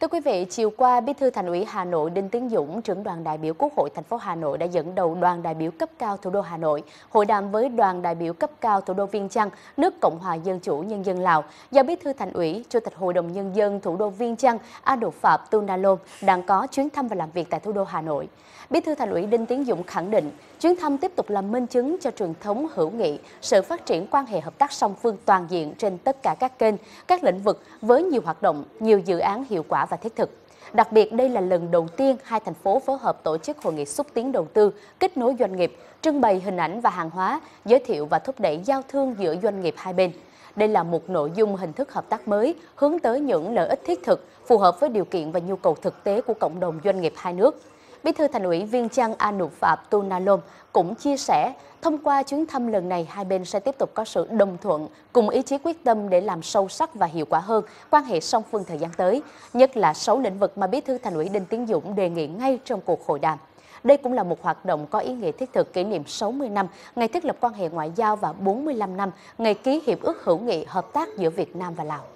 Thưa quý vị, chiều qua, Bí thư Thành ủy Hà Nội Đinh Tiến Dũng, trưởng đoàn đại biểu Quốc hội thành phố Hà Nội đã dẫn đầu đoàn đại biểu cấp cao thủ đô Hà Nội hội đàm với đoàn đại biểu cấp cao thủ đô Viên Chăn, nước Cộng hòa Dân chủ Nhân dân Lào do Bí thư Thành ủy, Chủ tịch Hội đồng Nhân dân thủ đô Viên Chăn Adu Phạm Tunalom đang có chuyến thăm và làm việc tại thủ đô Hà Nội. Bí thư Thành ủy Đinh Tiến Dũng khẳng định, chuyến thăm tiếp tục là minh chứng cho truyền thống hữu nghị, sự phát triển quan hệ hợp tác song phương toàn diện trên tất cả các kênh, các lĩnh vực với nhiều hoạt động, nhiều dự án hiệu quả và thiết thực. Đặc biệt, đây là lần đầu tiên hai thành phố phối hợp tổ chức hội nghị xúc tiến đầu tư, kết nối doanh nghiệp, trưng bày hình ảnh và hàng hóa, giới thiệu và thúc đẩy giao thương giữa doanh nghiệp hai bên. Đây là một nội dung hình thức hợp tác mới hướng tới những lợi ích thiết thực phù hợp với điều kiện và nhu cầu thực tế của cộng đồng doanh nghiệp hai nước. Bí thư Thành ủy Viên Chăn Anup Phạp Tunalom cũng chia sẻ, thông qua chuyến thăm lần này, hai bên sẽ tiếp tục có sự đồng thuận, cùng ý chí quyết tâm để làm sâu sắc và hiệu quả hơn quan hệ song phương thời gian tới, nhất là 6 lĩnh vực mà Bí thư Thành ủy Đinh Tiến Dũng đề nghị ngay trong cuộc hội đàm. Đây cũng là một hoạt động có ý nghĩa thiết thực kỷ niệm 60 năm ngày thiết lập quan hệ ngoại giao và 45 năm ngày ký hiệp ước hữu nghị hợp tác giữa Việt Nam và Lào.